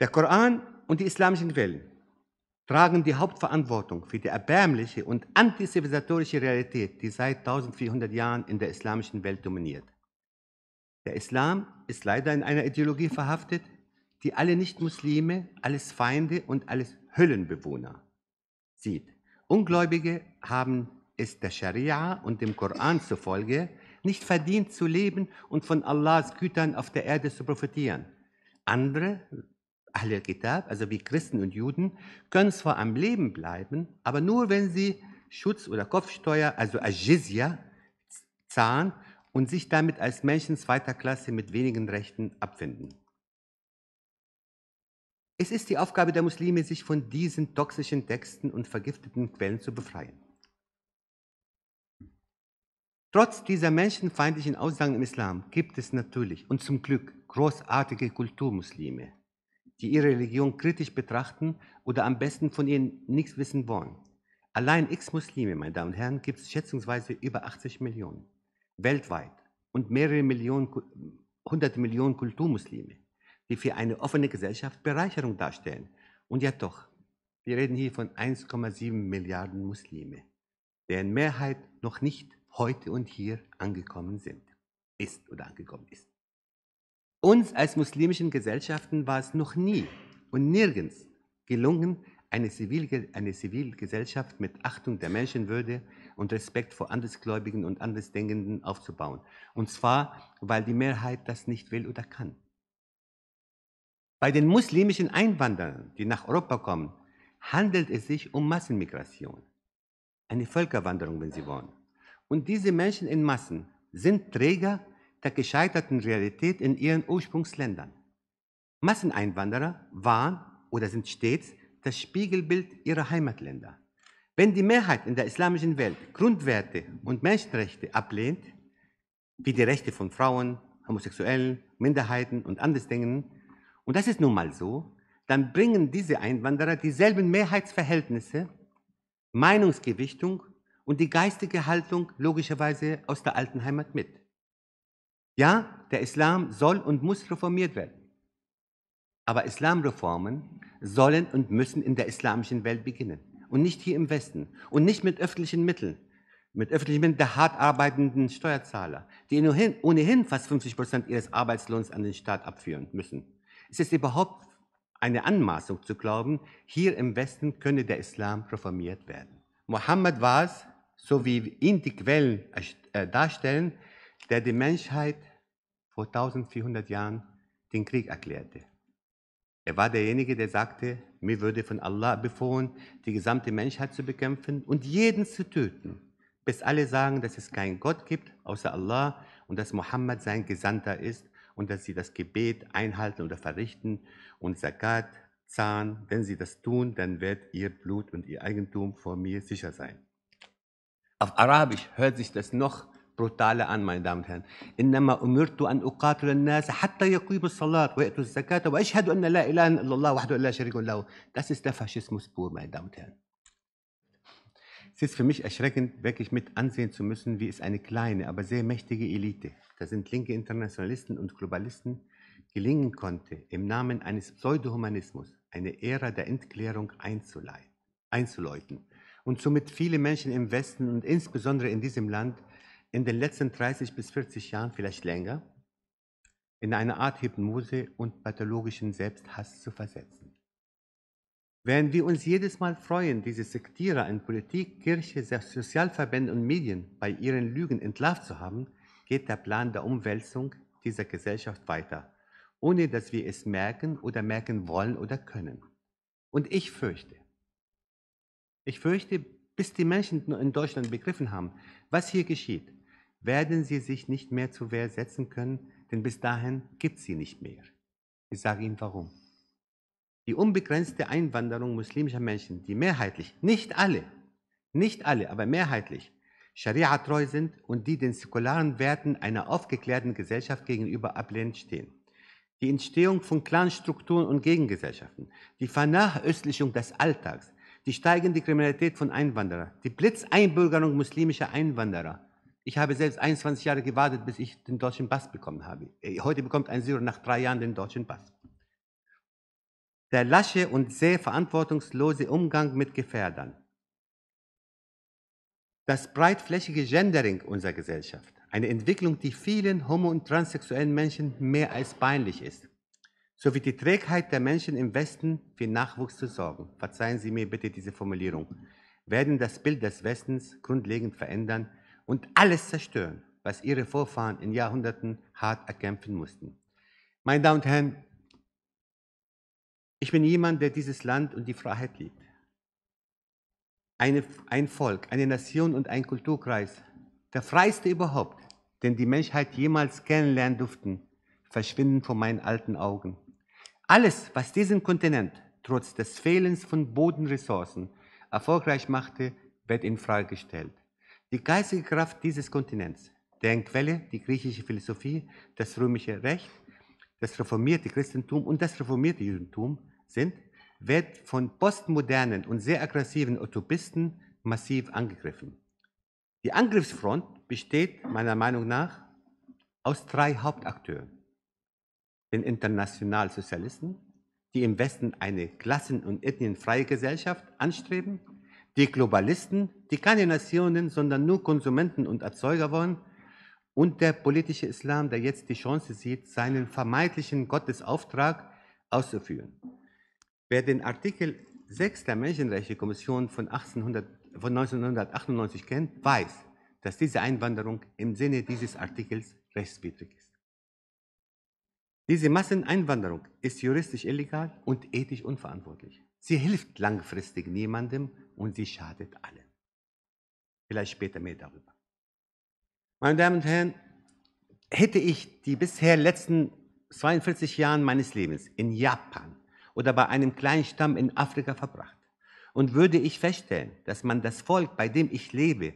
Der Koran und die islamischen Quellen tragen die Hauptverantwortung für die erbärmliche und antizivilisatorische Realität, die seit 1400 Jahren in der islamischen Welt dominiert. Der Islam ist leider in einer Ideologie verhaftet, die alle Nichtmuslime, alles Feinde und alles Höllenbewohner sieht. Ungläubige haben es der Scharia und dem Koran zufolge nicht verdient zu leben und von Allahs Gütern auf der Erde zu profitieren. Andere Ahlul Kitab, also wie Christen und Juden, können zwar am Leben bleiben, aber nur wenn sie Schutz- oder Kopfsteuer, also Ajizya, zahlen und sich damit als Menschen zweiter Klasse mit wenigen Rechten abfinden. Es ist die Aufgabe der Muslime, sich von diesen toxischen Texten und vergifteten Quellen zu befreien. Trotz dieser menschenfeindlichen Aussagen im Islam gibt es natürlich und zum Glück großartige Kulturmuslime, die ihre Religion kritisch betrachten oder am besten von ihnen nichts wissen wollen. Allein X-Muslime, meine Damen und Herren, gibt es schätzungsweise über 80 Millionen weltweit und mehrere Millionen, hunderte Millionen Kulturmuslime, die für eine offene Gesellschaft Bereicherung darstellen. Und ja doch, wir reden hier von 1,7 Milliarden Muslime, deren Mehrheit noch nicht heute und hier angekommen sind, ist oder angekommen ist. Uns als muslimischen Gesellschaften war es noch nie und nirgends gelungen, eine, Zivil, eine Zivilgesellschaft mit Achtung der Menschenwürde und Respekt vor Andersgläubigen und Andersdenkenden aufzubauen. Und zwar, weil die Mehrheit das nicht will oder kann. Bei den muslimischen Einwanderern, die nach Europa kommen, handelt es sich um Massenmigration, eine Völkerwanderung, wenn Sie wollen. Und diese Menschen in Massen sind Träger der gescheiterten Realität in ihren Ursprungsländern. Masseneinwanderer waren oder sind stets das Spiegelbild ihrer Heimatländer. Wenn die Mehrheit in der islamischen Welt Grundwerte und Menschenrechte ablehnt, wie die Rechte von Frauen, Homosexuellen, Minderheiten und Andersdenkenden, und das ist nun mal so, dann bringen diese Einwanderer dieselben Mehrheitsverhältnisse, Meinungsgewichtung und die geistige Haltung logischerweise aus der alten Heimat mit. Ja, der Islam soll und muss reformiert werden. Aber Islamreformen sollen und müssen in der islamischen Welt beginnen. Und nicht hier im Westen. Und nicht mit öffentlichen Mitteln. Mit öffentlichen Mitteln der hart arbeitenden Steuerzahler, die ohnehin fast 50 Prozent ihres Arbeitslohns an den Staat abführen müssen. Es ist überhaupt eine Anmaßung zu glauben, hier im Westen könne der Islam reformiert werden. Mohammed war es, so wie ihn die Quellen äh, darstellen, der die Menschheit vor 1400 Jahren den Krieg erklärte. Er war derjenige, der sagte, mir würde von Allah befohlen, die gesamte Menschheit zu bekämpfen und jeden zu töten, bis alle sagen, dass es keinen Gott gibt außer Allah und dass Mohammed sein Gesandter ist und dass sie das Gebet einhalten oder verrichten und Zakat zahlen. Wenn sie das tun, dann wird ihr Blut und ihr Eigentum vor mir sicher sein. Auf Arabisch hört sich das noch brutale an, meine Damen und Herren. إنما أمرت أن أقاتل الناس حتى يقيموا الصلاة ويأتوا الزكاة وأشهد أن لا إله إلا الله وحده لا شريك له. Das ist der Faschismus pur, meine Damen und Herren. Es ist für mich erschreckend, wirklich mit ansehen zu müssen, wie es eine kleine, aber sehr mächtige Elite, da sind linke Internationalisten und Globalisten, gelingen konnte, im Namen eines Pseudohumanismus eine Ära der Entklärung einzuläuten und somit viele Menschen im Westen und insbesondere in diesem Land in den letzten 30 bis 40 Jahren, vielleicht länger, in eine Art Hypnose und pathologischen Selbsthass zu versetzen. Während wir uns jedes Mal freuen, diese Sektierer in Politik, Kirche, Sozialverbände und Medien bei ihren Lügen entlarvt zu haben, geht der Plan der Umwälzung dieser Gesellschaft weiter, ohne dass wir es merken oder merken wollen oder können. Und ich fürchte, ich fürchte, bis die Menschen in Deutschland begriffen haben, was hier geschieht, werden sie sich nicht mehr zur Wehr setzen können, denn bis dahin gibt sie nicht mehr. Ich sage Ihnen warum. Die unbegrenzte Einwanderung muslimischer Menschen, die mehrheitlich, nicht alle, nicht alle, aber mehrheitlich Scharia treu sind und die den säkularen Werten einer aufgeklärten Gesellschaft gegenüber ablehnend stehen. Die Entstehung von Clanstrukturen und Gegengesellschaften, die Vernachöstlichung des Alltags, die steigende Kriminalität von Einwanderern, die Blitzeinbürgerung muslimischer Einwanderer, ich habe selbst 21 Jahre gewartet, bis ich den deutschen Pass bekommen habe. Äh, heute bekommt ein Syrer nach drei Jahren den deutschen Pass. Der lasche und sehr verantwortungslose Umgang mit Gefährdern. Das breitflächige Gendering unserer Gesellschaft. Eine Entwicklung, die vielen homo- und transsexuellen Menschen mehr als peinlich ist. Sowie die Trägheit der Menschen im Westen, für Nachwuchs zu sorgen. Verzeihen Sie mir bitte diese Formulierung. Werden das Bild des Westens grundlegend verändern, und alles zerstören, was ihre Vorfahren in Jahrhunderten hart erkämpfen mussten. Meine Damen und Herren, ich bin jemand, der dieses Land und die Freiheit liebt. Eine, ein Volk, eine Nation und ein Kulturkreis, der freiste überhaupt, den die Menschheit jemals kennenlernen durften, verschwinden vor meinen alten Augen. Alles, was diesen Kontinent trotz des Fehlens von Bodenressourcen erfolgreich machte, wird in Frage gestellt. Die geistige Kraft dieses Kontinents, deren Quelle die griechische Philosophie, das römische Recht, das reformierte Christentum und das reformierte Judentum sind, wird von postmodernen und sehr aggressiven Utopisten massiv angegriffen. Die Angriffsfront besteht meiner Meinung nach aus drei Hauptakteuren. Den Internationalsozialisten, die im Westen eine klassen- und ethnienfreie Gesellschaft anstreben die Globalisten, die keine Nationen, sondern nur Konsumenten und Erzeuger wollen, und der politische Islam, der jetzt die Chance sieht, seinen vermeintlichen Gottesauftrag auszuführen. Wer den Artikel 6 der Menschenrechtekommission von, von 1998 kennt, weiß, dass diese Einwanderung im Sinne dieses Artikels rechtswidrig ist. Diese Masseneinwanderung ist juristisch illegal und ethisch unverantwortlich. Sie hilft langfristig niemandem, und sie schadet allen. Vielleicht später mehr darüber. Meine Damen und Herren, hätte ich die bisher letzten 42 Jahre meines Lebens in Japan oder bei einem kleinen Stamm in Afrika verbracht und würde ich feststellen, dass man das Volk, bei dem ich lebe,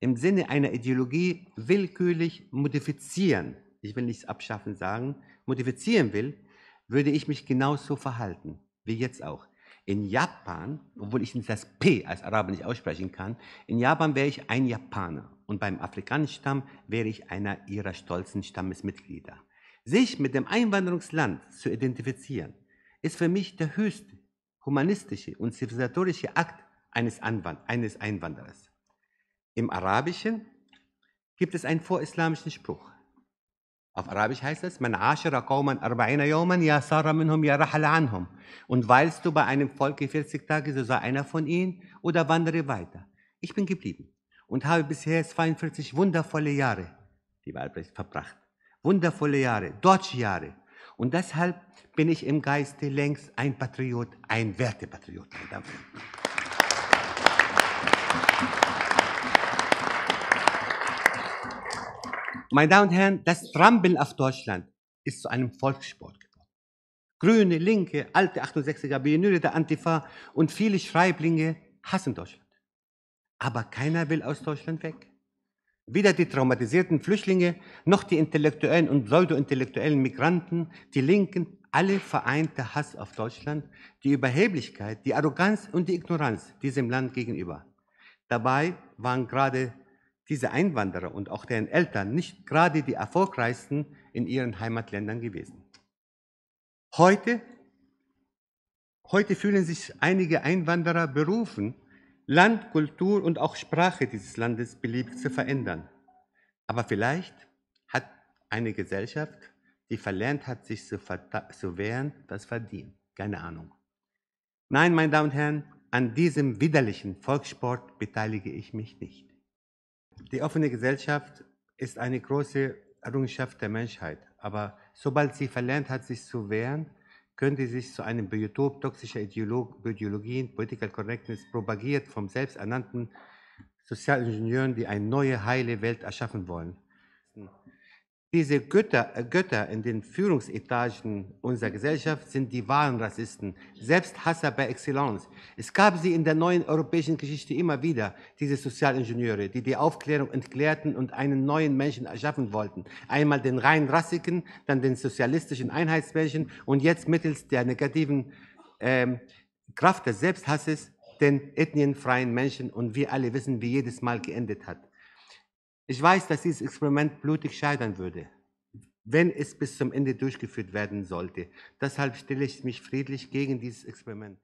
im Sinne einer Ideologie willkürlich modifizieren, ich will nichts abschaffen sagen, modifizieren will, würde ich mich genauso verhalten, wie jetzt auch. In Japan, obwohl ich das P als Araber nicht aussprechen kann, in Japan wäre ich ein Japaner und beim afrikanischen Stamm wäre ich einer ihrer stolzen Stammesmitglieder. Sich mit dem Einwanderungsland zu identifizieren, ist für mich der höchste humanistische und zivilisatorische Akt eines, Anwand eines Einwanderers. Im Arabischen gibt es einen vorislamischen Spruch. Auf Arabisch heißt es, man ashara qawman arba'ina yawman ya sara minhum ya rahala anhum. Und weilst du bei einem Volke 40 Tage, so sei einer von ihnen oder wandere weiter. Ich bin geblieben und habe bisher 42 wundervolle Jahre, die Albrecht verbracht. Wundervolle Jahre, deutsche Jahre. Und deshalb bin ich im Geiste längst ein Patriot, ein Wertepatriot. Meine Damen und Herren. Applaus meine Damen und Herren, das Trampeln auf Deutschland ist zu einem Volkssport geworden. Grüne, Linke, alte 68er, Biennüre der Antifa und viele Schreiblinge hassen Deutschland. Aber keiner will aus Deutschland weg. Weder die traumatisierten Flüchtlinge, noch die intellektuellen und pseudo-intellektuellen Migranten, die Linken, alle vereinte Hass auf Deutschland, die Überheblichkeit, die Arroganz und die Ignoranz diesem Land gegenüber. Dabei waren gerade diese Einwanderer und auch deren Eltern nicht gerade die erfolgreichsten in ihren Heimatländern gewesen. Heute, heute fühlen sich einige Einwanderer berufen, Land, Kultur und auch Sprache dieses Landes beliebig zu verändern. Aber vielleicht hat eine Gesellschaft, die verlernt hat, sich zu, zu wehren, das verdient. Keine Ahnung. Nein, meine Damen und Herren, an diesem widerlichen Volkssport beteilige ich mich nicht. Die offene Gesellschaft ist eine große Errungenschaft der Menschheit, aber sobald sie verlernt hat, sich zu wehren, könnte sie sich zu einem Biotop toxischer Ideologien, Political Correctness, propagiert vom selbsternannten Sozialingenieuren, die eine neue heile Welt erschaffen wollen. Diese Götter, äh, Götter in den Führungsetagen unserer Gesellschaft sind die wahren Rassisten, Selbsthasser bei Excellence. Es gab sie in der neuen europäischen Geschichte immer wieder, diese Sozialingenieure, die die Aufklärung entklärten und einen neuen Menschen erschaffen wollten. Einmal den rein rassigen, dann den sozialistischen Einheitsmenschen und jetzt mittels der negativen ähm, Kraft des Selbsthasses den ethnienfreien Menschen und wir alle wissen, wie jedes Mal geendet hat. Ich weiß, dass dieses Experiment blutig scheitern würde, wenn es bis zum Ende durchgeführt werden sollte. Deshalb stelle ich mich friedlich gegen dieses Experiment.